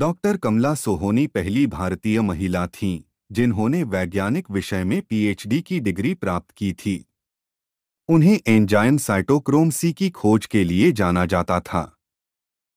doctor कमला सोहोनी पहली भारतीय महिला थीं जिन्होंने वैज्ञानिक विषय में पीएचडी की डिग्री प्राप्त की थी उन्हें एंजाइम साइटोक्रोम सी की खोज के लिए जाना जाता था